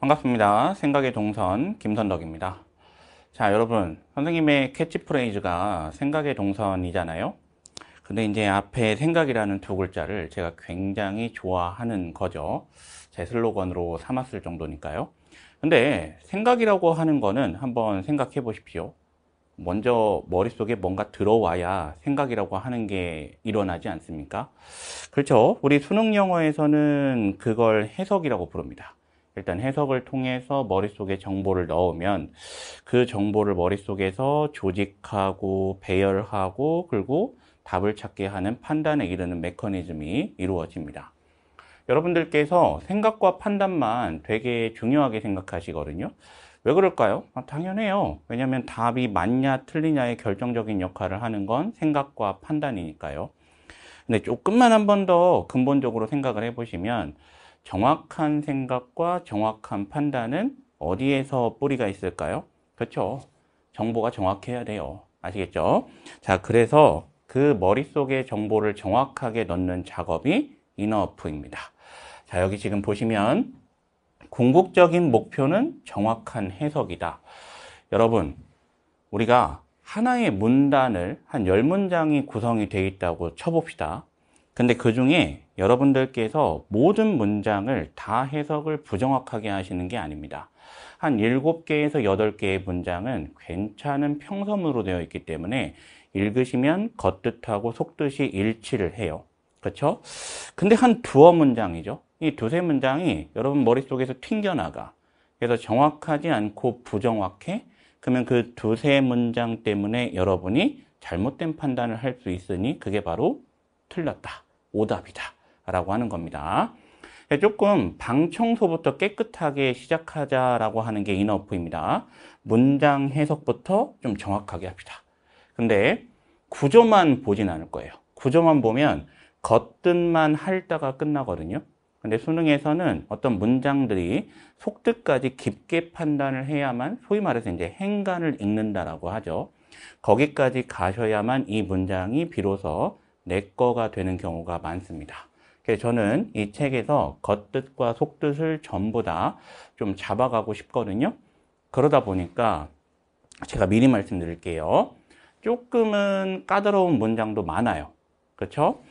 반갑습니다. 생각의 동선 김선덕입니다. 자, 여러분. 선생님의 캐치프레이즈가 생각의 동선이잖아요. 근데 이제 앞에 생각이라는 두 글자를 제가 굉장히 좋아하는 거죠. 제 슬로건으로 삼았을 정도니까요. 근데 생각이라고 하는 거는 한번 생각해 보십시오. 먼저 머릿속에 뭔가 들어와야 생각이라고 하는 게 일어나지 않습니까? 그렇죠. 우리 수능 영어에서는 그걸 해석이라고 부릅니다. 일단 해석을 통해서 머릿속에 정보를 넣으면 그 정보를 머릿속에서 조직하고 배열하고 그리고 답을 찾게 하는 판단에 이르는 메커니즘이 이루어집니다. 여러분들께서 생각과 판단만 되게 중요하게 생각하시거든요. 왜 그럴까요? 아, 당연해요. 왜냐하면 답이 맞냐 틀리냐의 결정적인 역할을 하는 건 생각과 판단이니까요. 근데 조금만 한 번 더 근본적으로 생각을 해보시면 정확한 생각과 정확한 판단은 어디에서 뿌리가 있을까요? 그렇죠. 정보가 정확해야 돼요. 아시겠죠? 자, 그래서 그 머릿속에 정보를 정확하게 넣는 작업이 인어프입니다. 자, 여기 지금 보시면 궁극적인 목표는 정확한 해석이다. 여러분, 우리가 하나의 문단을 한 열문장이 구성이 되어 있다고 쳐봅시다. 근데 그 중에 여러분들께서 모든 문장을 다 해석을 부정확하게 하시는 게 아닙니다. 한 7개에서 8개의 문장은 괜찮은 평선으로 되어 있기 때문에 읽으시면 겉뜻하고 속뜻이 일치를 해요. 그렇죠? 근데 한 두어 문장이죠. 이 두세 문장이 여러분 머릿속에서 튕겨나가. 그래서 정확하지 않고 부정확해? 그러면 그 두세 문장 때문에 여러분이 잘못된 판단을 할 수 있으니 그게 바로 틀렸다. 오답이다. 라고 하는 겁니다 예, 조금 방 청소부터 깨끗하게 시작하자라고 하는 게 인어프입니다 문장 해석부터 좀 정확하게 합시다 근데 구조만 보진 않을 거예요 구조만 보면 겉뜻만 핥다가 끝나거든요 근데 수능에서는 어떤 문장들이 속뜻까지 깊게 판단을 해야만 소위 말해서 이제 행간을 읽는다라고 하죠. 거기까지 가셔야만 이 문장이 비로소 내 거가 되는 경우가 많습니다. 저는 이 책에서 겉뜻과 속뜻을 전부 다 좀 잡아가고 싶거든요. 그러다 보니까 제가 미리 말씀드릴게요. 조금은 까다로운 문장도 많아요. 그렇죠?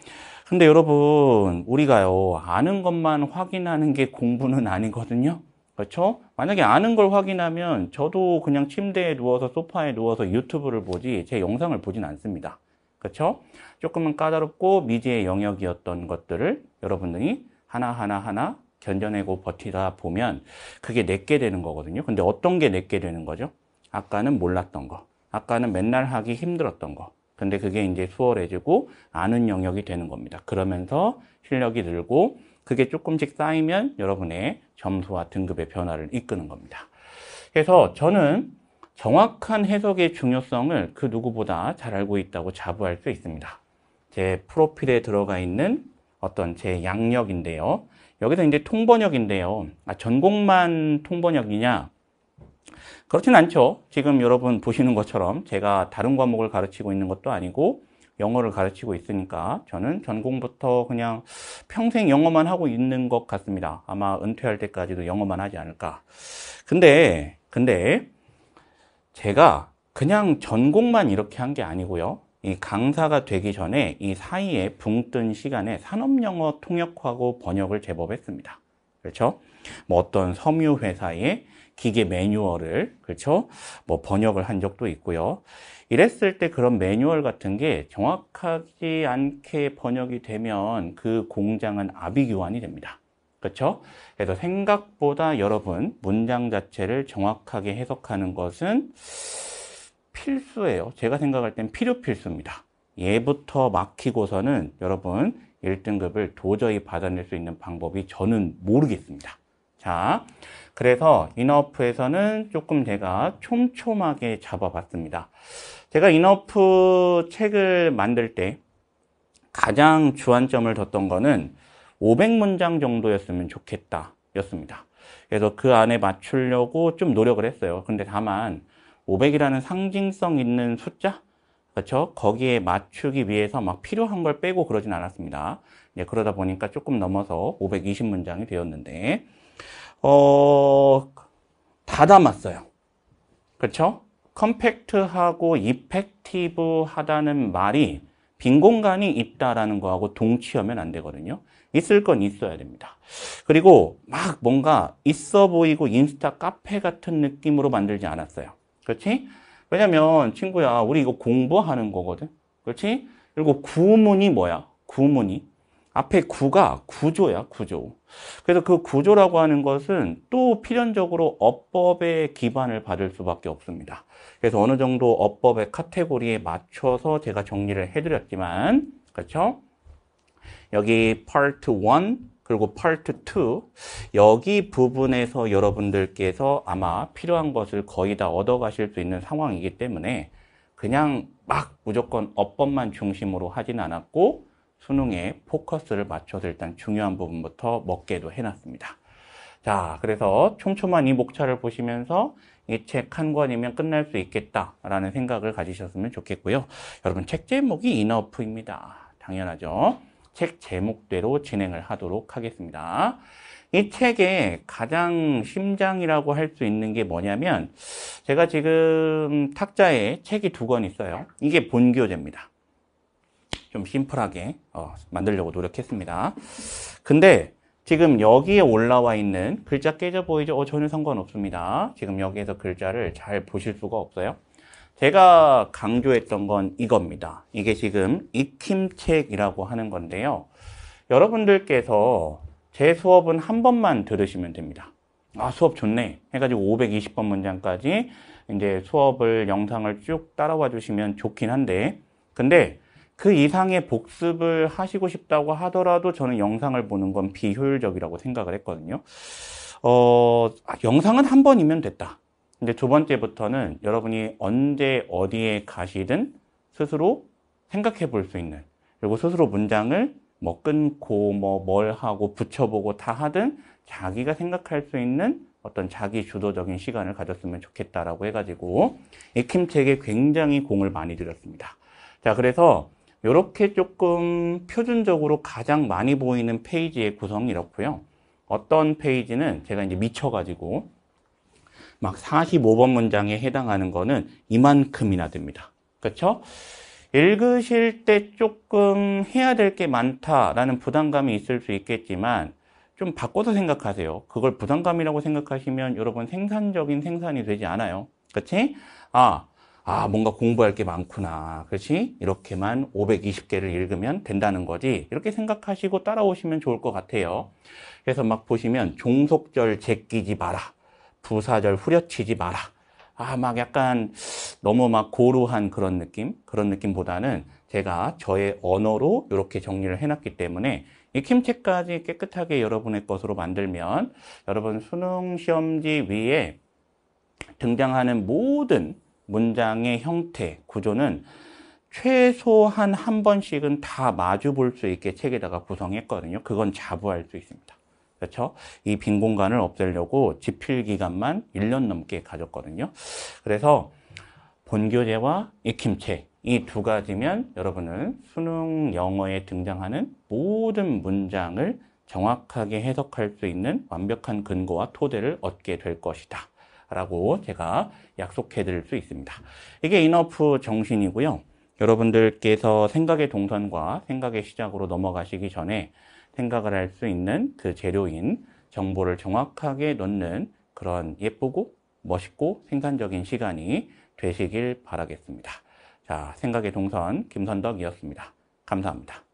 근데 여러분 우리가요 아는 것만 확인하는 게 공부는 아니거든요. 그렇죠? 만약에 아는 걸 확인하면 저도 그냥 침대에 누워서 소파에 누워서 유튜브를 보지 제 영상을 보진 않습니다. 그렇죠? 조금은 까다롭고 미지의 영역이었던 것들을 여러분들이 하나하나 하나 견뎌내고 버티다 보면 그게 내게 되는 거거든요. 근데 어떤 게 내게 되는 거죠? 아까는 몰랐던 거. 아까는 맨날 하기 힘들었던 거. 근데 그게 이제 수월해지고 아는 영역이 되는 겁니다. 그러면서 실력이 늘고 그게 조금씩 쌓이면 여러분의 점수와 등급의 변화를 이끄는 겁니다. 그래서 저는 정확한 해석의 중요성을 그 누구보다 잘 알고 있다고 자부할 수 있습니다. 제 프로필에 들어가 있는 어떤 제 양력인데요. 여기서 이제 통번역인데요. 아, 전공만 통번역이냐? 그렇진 않죠. 지금 여러분 보시는 것처럼 제가 다른 과목을 가르치고 있는 것도 아니고 영어를 가르치고 있으니까 저는 전공부터 그냥 평생 영어만 하고 있는 것 같습니다. 아마 은퇴할 때까지도 영어만 하지 않을까. 근데, 근데 제가 그냥 전공만 이렇게 한 게 아니고요. 이 강사가 되기 전에 이 사이에 붕 뜬 시간에 산업영어 통역하고 번역을 제법 했습니다. 그렇죠? 뭐 어떤 섬유 회사의 기계 매뉴얼을 그렇죠? 뭐 번역을 한 적도 있고요. 이랬을 때 그런 매뉴얼 같은 게 정확하지 않게 번역이 되면 그 공장은 아비규환이 됩니다. 그렇죠? 그래서 생각보다 여러분 문장 자체를 정확하게 해석하는 것은 필수예요. 제가 생각할 땐 필요 필수입니다. 예부터 막히고서는 여러분 1등급을 도저히 받아낼 수 있는 방법이 저는 모르겠습니다. 자, 그래서 인어프에서는 조금 제가 촘촘하게 잡아봤습니다. 제가 인어프 책을 만들 때 가장 주안점을 뒀던 거는 500문장 정도였으면 좋겠다 였습니다. 그래서 그 안에 맞추려고 좀 노력을 했어요. 근데 다만 500이라는 상징성 있는 숫자 그렇죠? 거기에 맞추기 위해서 막 필요한 걸 빼고 그러진 않았습니다. 예, 그러다 보니까 조금 넘어서 520문장이 되었는데 어, 다 담았어요. 그렇죠? 컴팩트하고 이펙티브하다는 말이 빈 공간이 있다라는 거하고 동치하면 안 되거든요. 있을 건 있어야 됩니다. 그리고 막 뭔가 있어 보이고 인스타 카페 같은 느낌으로 만들지 않았어요. 그렇지? 왜냐면 친구야, 우리 이거 공부하는 거거든. 그렇지? 그리고 구문이 뭐야? 구문이. 앞에 구가 구조야, 구조. 그래서 그 구조라고 하는 것은 또 필연적으로 어법의 기반을 받을 수밖에 없습니다. 그래서 어느 정도 어법의 카테고리에 맞춰서 제가 정리를 해드렸지만, 그렇죠? 여기 part 1 그리고 part 2 여기 부분에서 여러분들께서 아마 필요한 것을 거의 다 얻어가실 수 있는 상황이기 때문에 그냥 막 무조건 어법만 중심으로 하진 않았고 수능에 포커스를 맞춰서 일단 중요한 부분부터 먹게도 해놨습니다. 자, 그래서 촘촘한 이 목차를 보시면서 이 책 한 권이면 끝날 수 있겠다라는 생각을 가지셨으면 좋겠고요. 여러분, 책 제목이 인어프입니다. 당연하죠. 책 제목대로 진행을 하도록 하겠습니다. 이 책의 가장 심장이라고 할 수 있는 게 뭐냐면 제가 지금 탁자에 책이 두 권 있어요. 이게 본교재입니다. 좀 심플하게 어, 만들려고 노력했습니다. 근데 지금 여기에 올라와 있는 글자 깨져 보이죠? 어, 전혀 상관없습니다. 지금 여기에서 글자를 잘 보실 수가 없어요. 제가 강조했던 건 이겁니다. 이게 지금 익힘책이라고 하는 건데요. 여러분들께서 제 수업은 한 번만 들으시면 됩니다. 아, 수업 좋네. 해가지고 520번 문장까지 이제 수업을 영상을 쭉 따라와 주시면 좋긴 한데, 근데 그 이상의 복습을 하시고 싶다고 하더라도 저는 영상을 보는 건 비효율적이라고 생각을 했거든요. 어, 아, 영상은 한 번이면 됐다. 근데 두 번째부터는 여러분이 언제 어디에 가시든 스스로 생각해 볼 수 있는 그리고 스스로 문장을 뭐 끊고 뭐 뭘 하고 붙여보고 다 하든 자기가 생각할 수 있는 어떤 자기 주도적인 시간을 가졌으면 좋겠다라고 해가지고 익힘책에 굉장히 공을 많이 들였습니다. 자 그래서 이렇게 조금 표준적으로 가장 많이 보이는 페이지의 구성이 이렇고요. 어떤 페이지는 제가 이제 미쳐가지고 막 45번 문장에 해당하는 거는 이만큼이나 됩니다. 그렇죠? 읽으실 때 조금 해야 될 게 많다라는 부담감이 있을 수 있겠지만 좀 바꿔서 생각하세요. 그걸 부담감이라고 생각하시면 여러분 생산적인 생산이 되지 않아요. 그렇지? 아, 아, 뭔가 공부할 게 많구나. 그렇지? 이렇게만 520개를 읽으면 된다는 거지. 이렇게 생각하시고 따라오시면 좋을 것 같아요. 그래서 막 보시면 종속절 제끼지 마라. 부사절 후려치지 마라. 아, 막 약간 너무 막 고루한 그런 느낌? 그런 느낌보다는 제가 저의 언어로 이렇게 정리를 해놨기 때문에 이킴체까지 깨끗하게 여러분의 것으로 만들면 여러분 수능 시험지 위에 등장하는 모든 문장의 형태, 구조는 최소한 한 번씩은 다 마주 볼 수 있게 책에다가 구성했거든요. 그건 자부할 수 있습니다. 그렇죠? 이 빈 공간을 없애려고 집필 기간만 1년 넘게 가졌거든요. 그래서 본교재와 익힘책 이 두 가지면 여러분은 수능 영어에 등장하는 모든 문장을 정확하게 해석할 수 있는 완벽한 근거와 토대를 얻게 될 것이다. 라고 제가 약속해 드릴 수 있습니다. 이게 인어프 정신이고요. 여러분들께서 생각의 동선과 생각의 시작으로 넘어가시기 전에 생각을 할 수 있는 그 재료인 정보를 정확하게 넣는 그런 예쁘고 멋있고 생산적인 시간이 되시길 바라겠습니다. 자, 생각의 동선 김선덕이었습니다. 감사합니다.